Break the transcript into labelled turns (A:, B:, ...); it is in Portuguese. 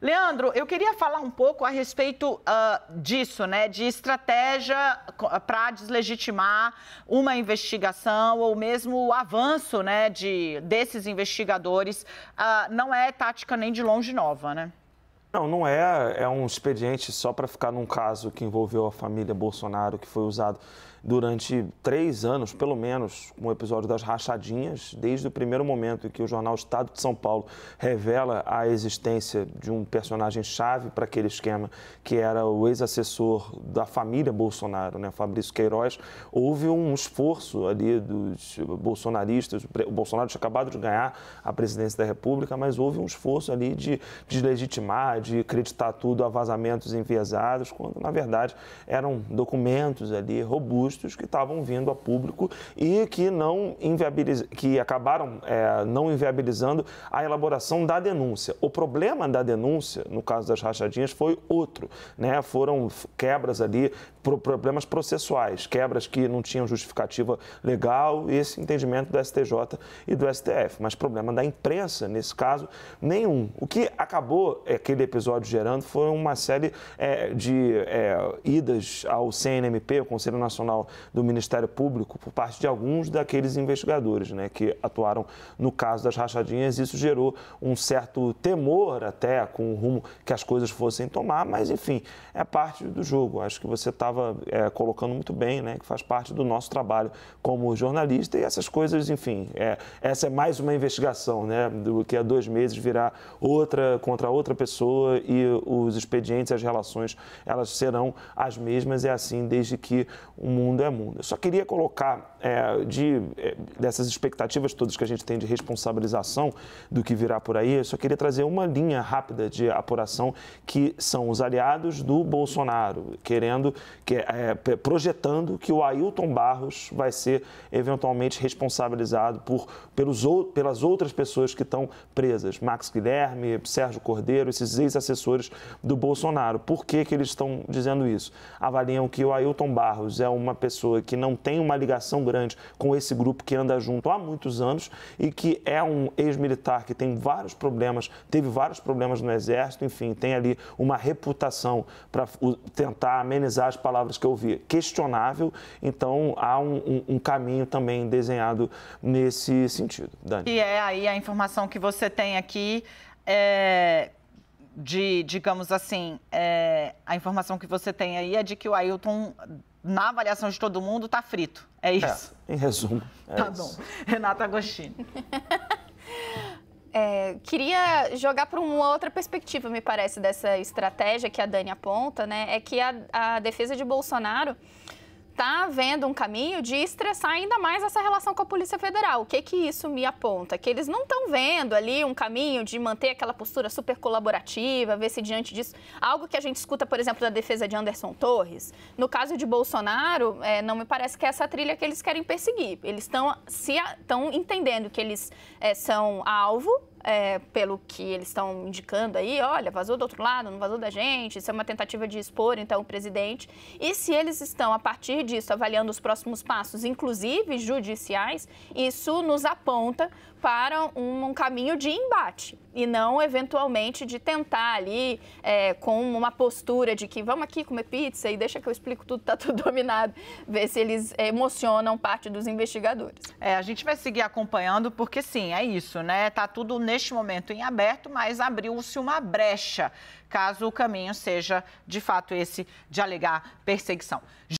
A: Leandro, eu queria falar um pouco a respeito uh, disso, né? De estratégia para deslegitimar uma investigação ou mesmo o avanço né, de, desses investigadores. Uh, não é tática nem de longe nova, né?
B: Não, não é, é um expediente só para ficar num caso que envolveu a família Bolsonaro, que foi usado durante três anos, pelo menos, um episódio das rachadinhas, desde o primeiro momento em que o jornal Estado de São Paulo revela a existência de um personagem chave para aquele esquema, que era o ex-assessor da família Bolsonaro, né, Fabrício Queiroz, houve um esforço ali dos bolsonaristas, o Bolsonaro tinha acabado de ganhar a presidência da República, mas houve um esforço ali de deslegitimar, de acreditar tudo a vazamentos enviesados, quando na verdade eram documentos ali robustos que estavam vindo a público e que não inviabiliz... que acabaram é, não inviabilizando a elaboração da denúncia. O problema da denúncia, no caso das rachadinhas, foi outro, né? Foram quebras ali, problemas processuais, quebras que não tinham justificativa legal, esse entendimento do STJ e do STF. Mas problema da imprensa, nesse caso, nenhum. O que acabou é que episódio gerando foi uma série é, de é, idas ao CNMP, o Conselho Nacional do Ministério Público, por parte de alguns daqueles investigadores né, que atuaram no caso das rachadinhas. Isso gerou um certo temor até com o rumo que as coisas fossem tomar, mas enfim, é parte do jogo. Acho que você estava é, colocando muito bem, né, que faz parte do nosso trabalho como jornalista e essas coisas, enfim, é, essa é mais uma investigação, né, do que há dois meses virar outra contra outra pessoa pessoa e os expedientes, as relações, elas serão as mesmas, é assim desde que o mundo é mundo. Eu só queria colocar é, de, é, dessas expectativas todas que a gente tem de responsabilização do que virá por aí, eu só queria trazer uma linha rápida de apuração que são os aliados do Bolsonaro, querendo, que, é, projetando que o Ailton Barros vai ser eventualmente responsabilizado por, pelos, pelas outras pessoas que estão presas. Max Guilherme, Sérgio Cordeiro, esses ex-assessores do Bolsonaro. Por que, que eles estão dizendo isso? Avaliam que o Ailton Barros é uma pessoa que não tem uma ligação grande com esse grupo que anda junto há muitos anos e que é um ex-militar que tem vários problemas, teve vários problemas no Exército, enfim, tem ali uma reputação para tentar amenizar as palavras que eu vi, questionável. Então, há um, um, um caminho também desenhado nesse sentido. Dani. E
A: é aí a informação que você tem aqui. É, de, digamos assim, é, a informação que você tem aí é de que o Ailton, na avaliação de todo mundo, está frito. É, é isso.
B: É, em resumo. É tá isso. bom.
A: Renata Agostini.
C: É, queria jogar para uma outra perspectiva, me parece, dessa estratégia que a Dani aponta, né? É que a, a defesa de Bolsonaro está vendo um caminho de estressar ainda mais essa relação com a Polícia Federal. O que que isso me aponta? Que eles não estão vendo ali um caminho de manter aquela postura super colaborativa, ver se diante disso. Algo que a gente escuta, por exemplo, da defesa de Anderson Torres. No caso de Bolsonaro, é, não me parece que é essa trilha que eles querem perseguir. Eles estão entendendo que eles é, são alvo é, pelo que eles estão indicando aí, olha, vazou do outro lado, não vazou da gente, isso é uma tentativa de expor, então, o presidente. E se eles estão, a partir disso, avaliando os próximos passos, inclusive judiciais, isso nos aponta para um, um caminho de embate e não eventualmente de tentar ali é, com uma postura de que vamos aqui comer pizza e deixa que eu explico tudo, tá tudo dominado, ver se eles emocionam parte dos investigadores. É, a gente vai seguir acompanhando
A: porque sim, é isso, né? Tá tudo neste momento em aberto, mas abriu-se uma brecha caso o caminho seja de fato esse de alegar perseguição.